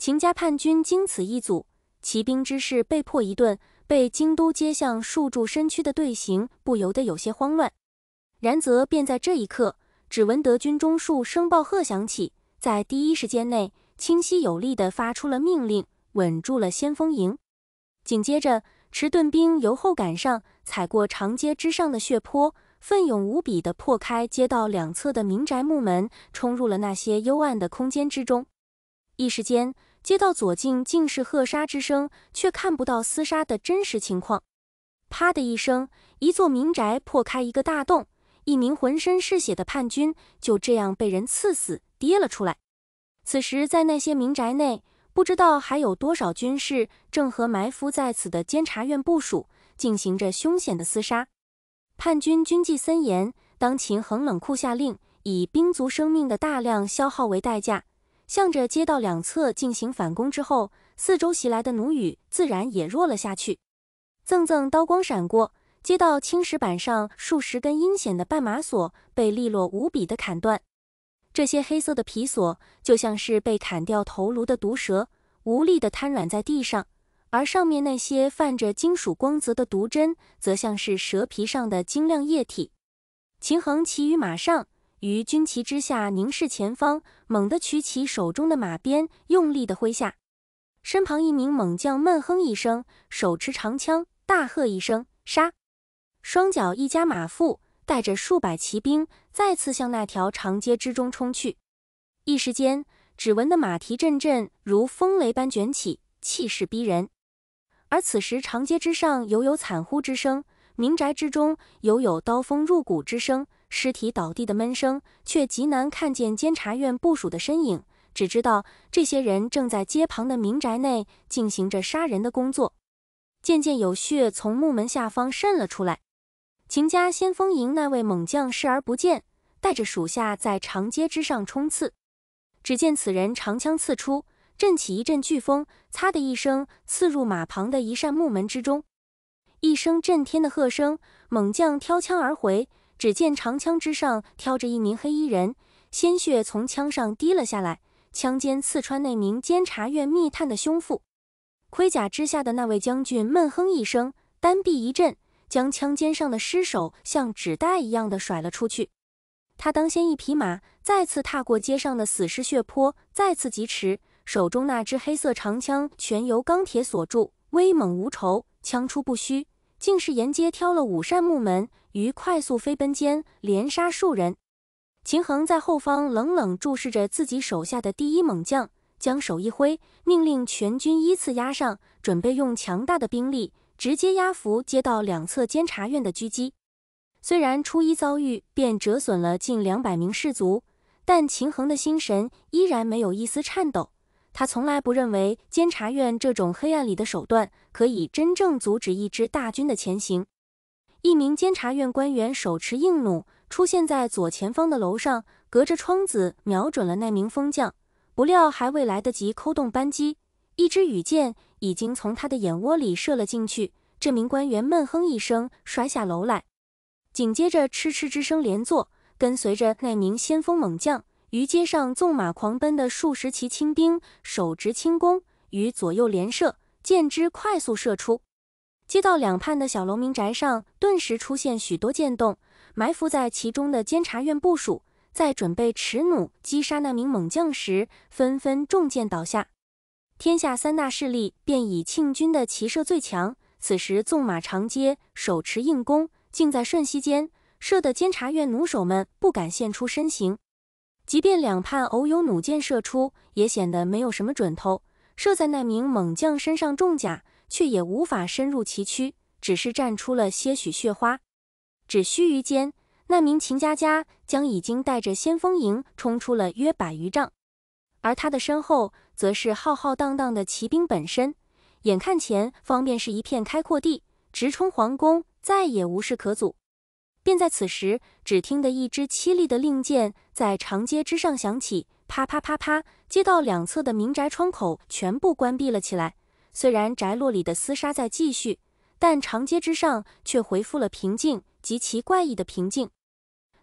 秦家叛军经此一阻，骑兵之势被迫一顿，被京都街巷束住身躯的队形不由得有些慌乱。然则，便在这一刻，只闻德军中数声暴喝响起，在第一时间内清晰有力地发出了命令，稳住了先锋营。紧接着，迟钝兵由后赶上，踩过长街之上的血泊，奋勇无比地破开街道两侧的民宅木门，冲入了那些幽暗的空间之中。一时间，街道左近尽是喝杀之声，却看不到厮杀的真实情况。啪的一声，一座民宅破开一个大洞，一名浑身是血的叛军就这样被人刺死，跌了出来。此时，在那些民宅内，不知道还有多少军士正和埋伏在此的监察院部署进行着凶险的厮杀。叛军军纪森严，当秦衡冷酷下令，以兵卒生命的大量消耗为代价。向着街道两侧进行反攻之后，四周袭来的弩雨自然也弱了下去。蹭蹭刀光闪过，街道青石板上数十根阴险的绊马索被利落无比的砍断。这些黑色的皮索就像是被砍掉头颅的毒蛇，无力的瘫软在地上，而上面那些泛着金属光泽的毒针，则像是蛇皮上的晶亮液体。秦衡骑于马上。于军旗之下，凝视前方，猛地举起手中的马鞭，用力地挥下。身旁一名猛将闷哼一声，手持长枪，大喝一声：“杀！”双脚一夹马腹，带着数百骑兵再次向那条长街之中冲去。一时间，只闻的马蹄阵阵如风雷般卷起，气势逼人。而此时，长街之上犹有惨呼之声。民宅之中犹有刀锋入骨之声，尸体倒地的闷声，却极难看见监察院部署的身影，只知道这些人正在街旁的民宅内进行着杀人的工作。渐渐有血从木门下方渗了出来。秦家先锋营那位猛将视而不见，带着属下在长街之上冲刺。只见此人长枪刺出，震起一阵飓风，擦的一声刺入马旁的一扇木门之中。一声震天的喝声，猛将挑枪而回。只见长枪之上挑着一名黑衣人，鲜血从枪上滴了下来，枪尖刺穿那名监察院密探的胸腹。盔甲之下的那位将军闷哼一声，单臂一震，将枪尖上的尸首像纸袋一样的甩了出去。他当先一匹马，再次踏过街上的死尸血泊，再次疾驰，手中那只黑色长枪全由钢铁锁住，威猛无仇。枪出不虚，竟是沿街挑了五扇木门，于快速飞奔间连杀数人。秦衡在后方冷冷注视着自己手下的第一猛将，将手一挥，命令全军依次压上，准备用强大的兵力直接压服街道两侧监察院的狙击。虽然初一遭遇便折损了近两百名士卒，但秦衡的心神依然没有一丝颤抖。他从来不认为监察院这种黑暗里的手段可以真正阻止一支大军的前行。一名监察院官员手持硬弩出现在左前方的楼上，隔着窗子瞄准了那名风将。不料还未来得及扣动扳机，一支羽箭已经从他的眼窝里射了进去。这名官员闷哼一声，摔下楼来，紧接着哧哧之声连作，跟随着那名先锋猛将。于街上纵马狂奔的数十骑轻兵，手执轻弓，与左右连射，箭支快速射出。街道两畔的小楼民宅上，顿时出现许多箭洞。埋伏在其中的监察院部署，在准备持弩击杀那名猛将时，纷纷中箭倒下。天下三大势力便以庆军的骑射最强，此时纵马长街，手持硬弓，竟在瞬息间射得监察院弩手们不敢现出身形。即便两畔偶有弩箭射出，也显得没有什么准头，射在那名猛将身上重甲，却也无法深入其躯，只是绽出了些许血花。只须臾间，那名秦家家将已经带着先锋营冲出了约百余丈，而他的身后则是浩浩荡荡的骑兵本身。眼看前方便是一片开阔地，直冲皇宫，再也无事可阻。便在此时，只听得一支凄厉的令箭在长街之上响起，啪啪啪啪，街道两侧的民宅窗口全部关闭了起来。虽然宅落里的厮杀在继续，但长街之上却回复了平静，极其怪异的平静。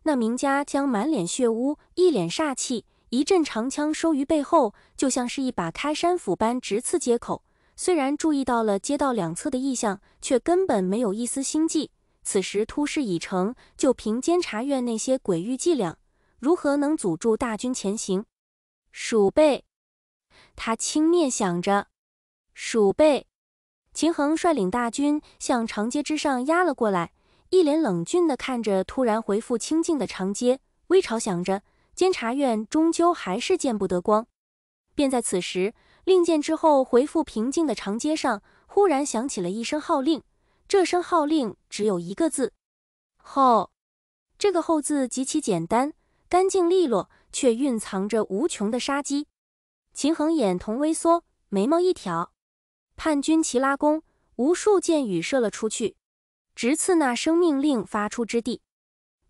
那名家将满脸血污，一脸煞气，一阵长枪收于背后，就像是一把开山斧般直刺街口。虽然注意到了街道两侧的异象，却根本没有一丝心悸。此时突势已成，就凭监察院那些鬼蜮伎俩，如何能阻住大军前行？鼠辈！他轻蔑想着。鼠辈！秦衡率领大军向长街之上压了过来，一脸冷峻地看着突然回复清静的长街，微嘲想着：监察院终究还是见不得光。便在此时，令箭之后回复平静的长街上，忽然响起了一声号令。这声号令只有一个字：“后”。这个“后”字极其简单、干净利落，却蕴藏着无穷的杀机。秦衡眼瞳微缩，眉毛一挑。叛军齐拉弓，无数箭雨射了出去，直刺那生命令发出之地。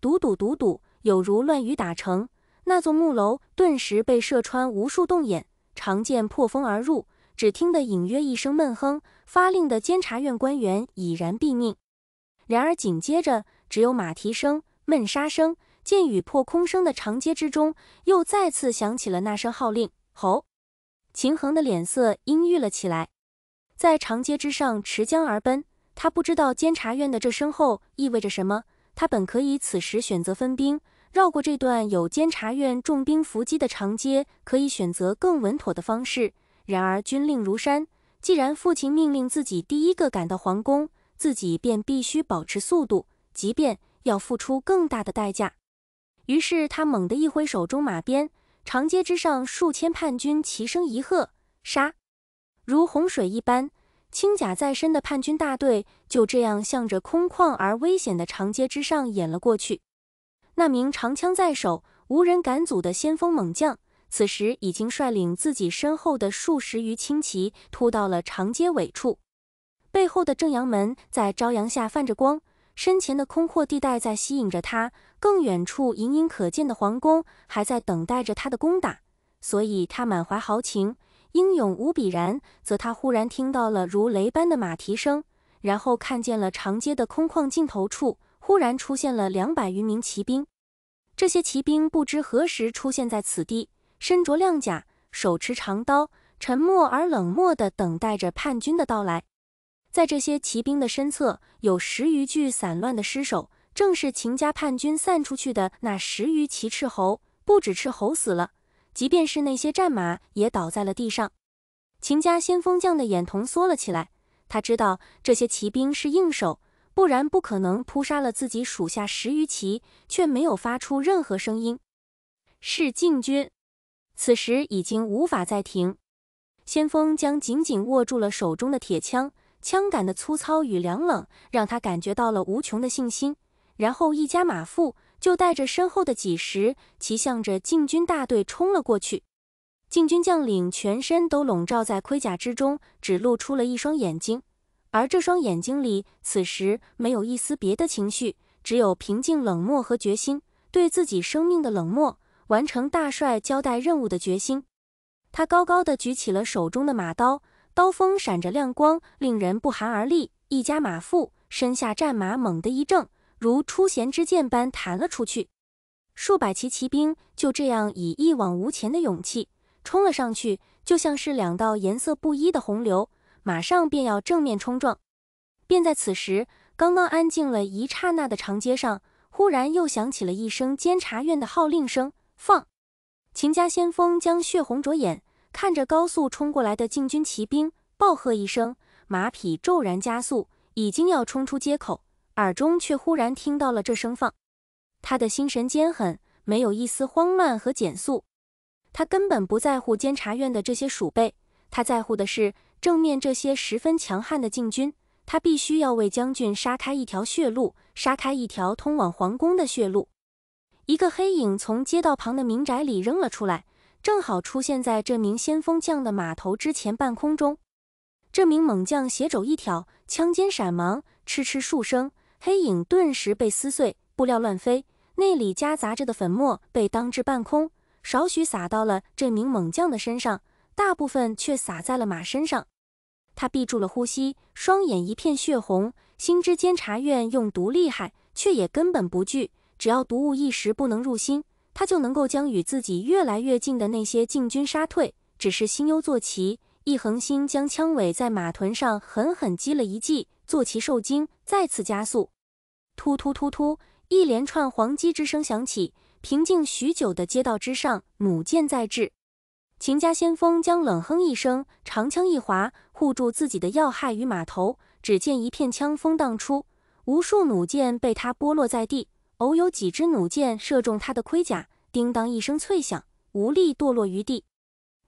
笃笃笃笃，有如乱雨打城。那座木楼顿时被射穿无数洞眼，长剑破风而入。只听得隐约一声闷哼，发令的监察院官员已然毙命。然而紧接着，只有马蹄声、闷杀声、箭雨破空声的长街之中，又再次响起了那声号令。吼！秦衡的脸色阴郁了起来，在长街之上持缰而奔。他不知道监察院的这声后意味着什么。他本可以此时选择分兵，绕过这段有监察院重兵伏击的长街，可以选择更稳妥的方式。然而军令如山，既然父亲命令自己第一个赶到皇宫，自己便必须保持速度，即便要付出更大的代价。于是他猛地一挥手中马鞭，长街之上数千叛军齐声一喝：“杀！”如洪水一般，轻甲在身的叛军大队就这样向着空旷而危险的长街之上演了过去。那名长枪在手、无人敢阻的先锋猛将。此时已经率领自己身后的数十余轻骑突到了长街尾处，背后的正阳门在朝阳下泛着光，身前的空阔地带在吸引着他，更远处隐隐可见的皇宫还在等待着他的攻打，所以他满怀豪情，英勇无比。然则他忽然听到了如雷般的马蹄声，然后看见了长街的空旷尽头处忽然出现了两百余名骑兵，这些骑兵不知何时出现在此地。身着亮甲，手持长刀，沉默而冷漠地等待着叛军的到来。在这些骑兵的身侧，有十余具散乱的尸首，正是秦家叛军散出去的那十余骑赤候。不止赤候死了，即便是那些战马也倒在了地上。秦家先锋将的眼瞳缩了起来，他知道这些骑兵是硬手，不然不可能扑杀了自己属下十余骑，却没有发出任何声音。是禁军。此时已经无法再停，先锋将紧紧握住了手中的铁枪，枪杆的粗糙与凉冷让他感觉到了无穷的信心。然后一加马腹就带着身后的几十骑向着禁军大队冲了过去。禁军将领全身都笼罩在盔甲之中，只露出了一双眼睛，而这双眼睛里此时没有一丝别的情绪，只有平静、冷漠和决心，对自己生命的冷漠。完成大帅交代任务的决心，他高高的举起了手中的马刀，刀锋闪着亮光，令人不寒而栗。一加马腹，身下战马猛地一正，如出弦之箭般弹了出去。数百骑骑兵就这样以一往无前的勇气冲了上去，就像是两道颜色不一的洪流，马上便要正面冲撞。便在此时，刚刚安静了一刹那的长街上，忽然又响起了一声监察院的号令声。放！秦家先锋将血红着眼，看着高速冲过来的禁军骑兵，暴喝一声，马匹骤然加速，已经要冲出街口，耳中却忽然听到了这声放。他的心神坚狠，没有一丝慌乱和减速。他根本不在乎监察院的这些鼠辈，他在乎的是正面这些十分强悍的禁军。他必须要为将军杀开一条血路，杀开一条通往皇宫的血路。一个黑影从街道旁的民宅里扔了出来，正好出现在这名先锋将的马头之前半空中。这名猛将斜肘一挑，枪尖闪芒，嗤嗤数声，黑影顿时被撕碎，布料乱飞，内里夹杂着的粉末被当至半空，少许洒到了这名猛将的身上，大部分却洒在了马身上。他闭住了呼吸，双眼一片血红，心知监察院用毒厉害，却也根本不惧。只要毒物一时不能入心，他就能够将与自己越来越近的那些禁军杀退。只是心忧坐骑，一横心将枪尾在马臀上狠狠击了一记，坐骑受惊，再次加速。突突突突，一连串黄鸡之声响起。平静许久的街道之上，弩箭在至。秦家先锋将冷哼一声，长枪一划，护住自己的要害与马头。只见一片枪锋荡出，无数弩箭被他拨落在地。偶有几支弩箭射中他的盔甲，叮当一声脆响，无力堕落于地。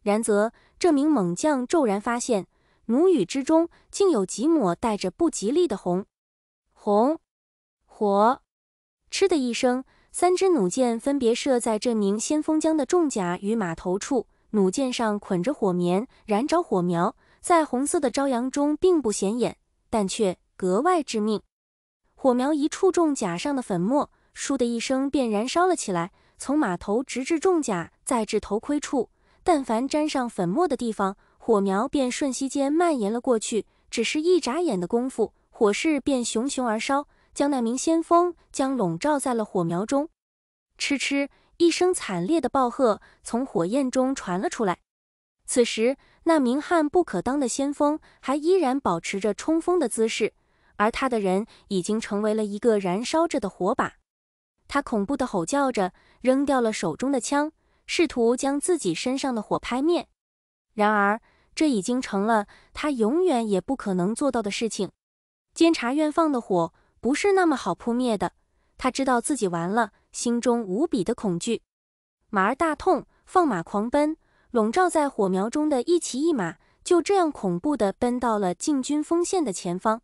然则这名猛将骤然发现，弩雨之中竟有几抹带着不吉利的红红火。嗤的一声，三支弩箭分别射在这名先锋将的重甲与马头处，弩箭上捆着火棉，燃着火苗，在红色的朝阳中并不显眼，但却格外致命。火苗一触中甲上的粉末。咻的一声，便燃烧了起来，从马头直至重甲，再至头盔处，但凡沾上粉末的地方，火苗便瞬息间蔓延了过去。只是一眨眼的功夫，火势便熊熊而烧，将那名先锋将笼罩在了火苗中。嗤嗤，一声惨烈的爆喝从火焰中传了出来。此时，那名悍不可当的先锋还依然保持着冲锋的姿势，而他的人已经成为了一个燃烧着的火把。他恐怖的吼叫着，扔掉了手中的枪，试图将自己身上的火拍灭。然而，这已经成了他永远也不可能做到的事情。监察院放的火不是那么好扑灭的。他知道自己完了，心中无比的恐惧。马儿大痛，放马狂奔。笼罩在火苗中的一骑一马，就这样恐怖的奔到了禁军锋线的前方。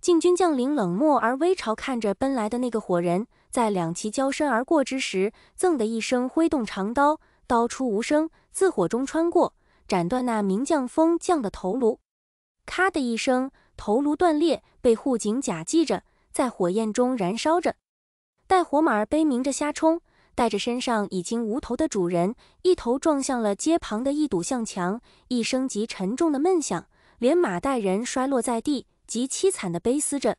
禁军将领冷漠而微嘲看着奔来的那个火人。在两骑交身而过之时，锃的一声挥动长刀，刀出无声，自火中穿过，斩断那名将风将的头颅。咔的一声，头颅断裂，被护颈甲系着，在火焰中燃烧着。待火马儿悲鸣着瞎冲，带着身上已经无头的主人，一头撞向了街旁的一堵向墙，一声极沉重的闷响，连马带人摔落在地，极凄惨的悲嘶着。